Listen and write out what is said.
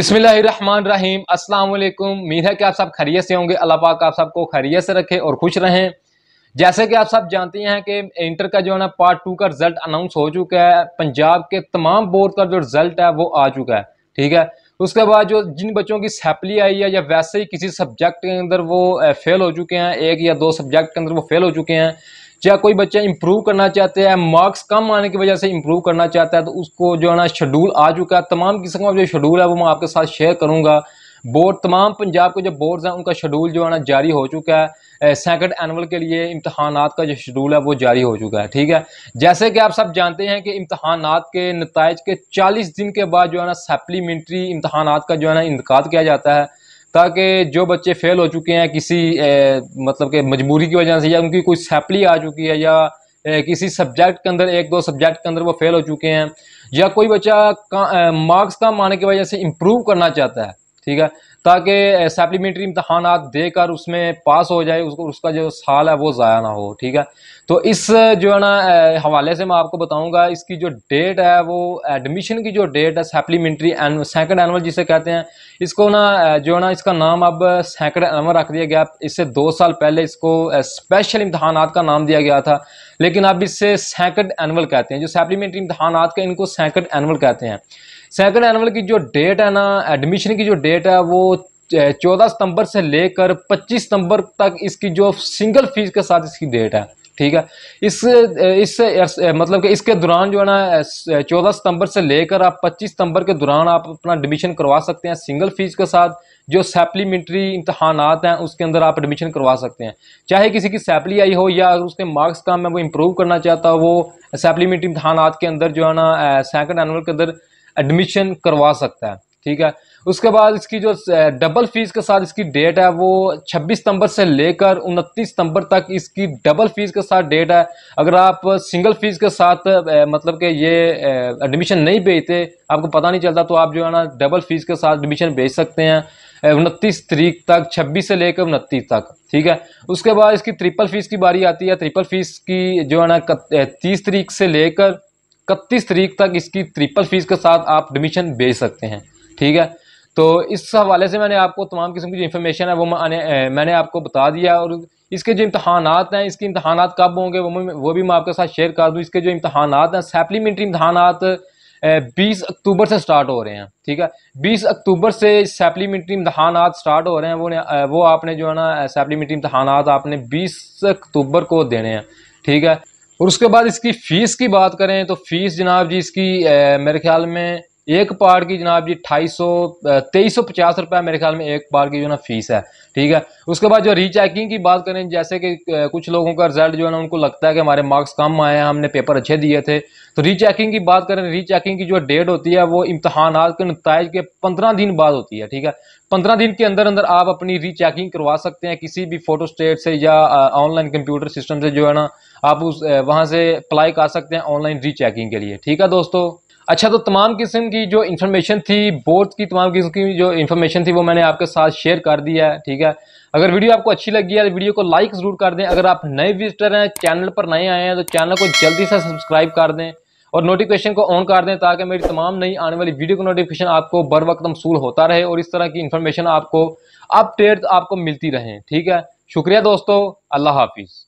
अस्सलाम वालेकुम उम्मीद है कि आप सब खरीय से होंगे अल्लाह पाक आप सबको खरीय से रखे और खुश रहें जैसे कि आप सब जानते हैं कि इंटर का जो है ना पार्ट टू का रिजल्ट अनाउंस हो चुका है पंजाब के तमाम बोर्ड का जो रिजल्ट है वो आ चुका है ठीक है उसके बाद जो जिन बच्चों की सैपली आई है या वैसे ही किसी सब्जेक्ट के अंदर वो फेल हो चुके हैं एक या दो सब्जेक्ट के अंदर वो फेल हो चुके हैं या कोई बच्चा इंप्रूव करना चाहता है मार्क्स कम आने की वजह से इंप्रूव करना चाहता है तो उसको जो है ना शेड्यूल आ चुका है तमाम किस्म का जो शेड्यूल है वो मैं आपके साथ शेयर करूँगा बोर्ड तमाम पंजाब के जो बोर्ड्स हैं उनका शेड्यूल जो है ना जारी हो चुका है सेकंड एनअल के लिए इम्तहान का जो शेड्यूल है वो जारी हो चुका है ठीक है जैसे कि आप सब जानते हैं कि इम्तहान के नतज के चालीस दिन के बाद जो है ना सप्लीमेंट्री इम्तहान का जो है ना इनका किया जाता है ताकि जो बच्चे फेल हो चुके हैं किसी ए, मतलब के मजबूरी की वजह से या उनकी कोई सैपली आ चुकी है या ए, किसी सब्जेक्ट के अंदर एक दो सब्जेक्ट के अंदर वो फेल हो चुके हैं या कोई बच्चा मार्क्स कम आने की वजह से इम्प्रूव करना चाहता है ठीक है ताकि सप्लीमेंट्री इम्तहान देकर उसमें पास हो जाए उसको उसका जो साल है वो ज़ाया ना हो ठीक है तो इस जो है ना हवाले से मैं आपको बताऊंगा इसकी जो डेट है वो एडमिशन की जो डेट है सप्लीमेंट्री एन, सेकेंड एनअल जिसे कहते हैं इसको ना जो है ना इसका नाम अब सेकेंड एनअल रख दिया गया इससे दो साल पहले इसको स्पेशल इम्तहान का नाम दिया गया था लेकिन अब इससे सेकेंड एनअल कहते हैं जो सप्लीमेंट्री इम्तहान के इनको सेकेंड एनअल कहते हैं सेकंड एनुअल की जो डेट है ना एडमिशन की जो डेट है वो eh, चौदह सितंबर से लेकर पच्चीस सितंबर तक इसकी जो सिंगल फीस के साथ इसकी डेट है ठीक है इस eh, इस eh, मतलब कि इसके दौरान जो है ना चौदह सितंबर से लेकर आप पच्चीस सितंबर के दौरान आप अपना एडमिशन करवा सकते हैं सिंगल फीस के साथ जो सप्लीमेंट्री इम्तहान हैं उसके अंदर आप एडमिशन करवा सकते हैं चाहे किसी की सैपली आई हो या अगर उसके मार्क्स काम है वो इम्प्रूव करना चाहता हो वो सप्लीमेंट्री इम्तहान के अंदर जो है ना सेकंड एनुअल के अंदर एडमिशन करवा सकता है ठीक है उसके बाद इसकी जो डबल फीस के साथ इसकी डेट है वो 26 सितंबर से लेकर 29 सितंबर तक इसकी डबल फीस के साथ डेट है अगर आप सिंगल फीस के साथ मतलब कि ये एडमिशन नहीं भेजते आपको पता नहीं चलता तो आप जो है ना डबल फीस के साथ एडमिशन भेज सकते हैं उनतीस तरीक तक छब्बीस से लेकर उनतीस तक ठीक है उसके बाद इसकी ट्रिपल फीस की बारी आती है ट्रिपल फीस की जो है ना तीस तरीक से लेकर इकतीस तारीख तक इसकी ट्रिपल फीस के साथ आप एडमिशन भेज सकते हैं ठीक है तो इस हवाले से मैंने आपको तमाम किस्म की जो इन्फॉर्मेशन है वो मैंने मैंने आपको बता दिया और इसके जो इम्तहान हैं इसके इम्तहान कब होंगे वो मैं वो भी मैं आपके साथ शेयर कर दूँ इसके जो इम्तहान हैं सप्लीमेंट्री इम्तहान बीस अक्टूबर से स्टार्ट हो रहे हैं ठीक है बीस अक्टूबर से सप्लीमेंट्री इम्तहान स्टार्ट हो रहे हैं वो वो आपने जो है ना सप्लीमेंट्री इम्तहान आपने बीस अक्टूबर को देने हैं ठीक है और उसके बाद इसकी फ़ीस की बात करें तो फ़ीस जनाब जी इसकी ए, मेरे ख्याल में एक पार्ट की जनाब जी अठाई सौ तेईस सौ पचास रुपये मेरे ख्याल में एक पार्ट की जो ना फीस है ठीक है उसके बाद जो रीचेकिंग की बात करें जैसे कि कुछ लोगों का रिजल्ट जो है ना उनको लगता है कि हमारे मार्क्स कम आए हैं हमने पेपर अच्छे दिए थे तो रीचेकिंग की बात करें रीचेकिंग की जो डेट होती है वो इम्तहान के नतज के पंद्रह दिन बाद होती है ठीक है पंद्रह दिन के अंदर अंदर आप अपनी रीचेकिंग करवा सकते हैं किसी भी फोटो स्टेट से या ऑनलाइन कंप्यूटर सिस्टम से जो है ना आप उस वहाँ से अप्लाई कर सकते हैं ऑनलाइन रीचेकिंग के लिए ठीक है दोस्तों अच्छा तो तमाम किस्म की जो इन्फॉर्मेशन थी बोर्ड की तमाम किस्म की जो इन्फॉर्मेशन थी वो मैंने आपके साथ शेयर कर दी है ठीक है अगर वीडियो आपको अच्छी लगी है तो वीडियो को लाइक ज़रूर कर दें अगर आप नए विजिटर हैं चैनल पर नए आए हैं तो चैनल को जल्दी से सब्सक्राइब कर दें और नोटिफिकेशन को ऑन कर दें ताकि मेरी तमाम नई आने वाली वीडियो का नोटिफिकेशन आपको बर वक्त मसूल होता रहे और इस तरह की इन्फॉर्मेशन आपको अपडेट आपको मिलती रहे ठीक है शुक्रिया दोस्तों अल्लाह हाफिज़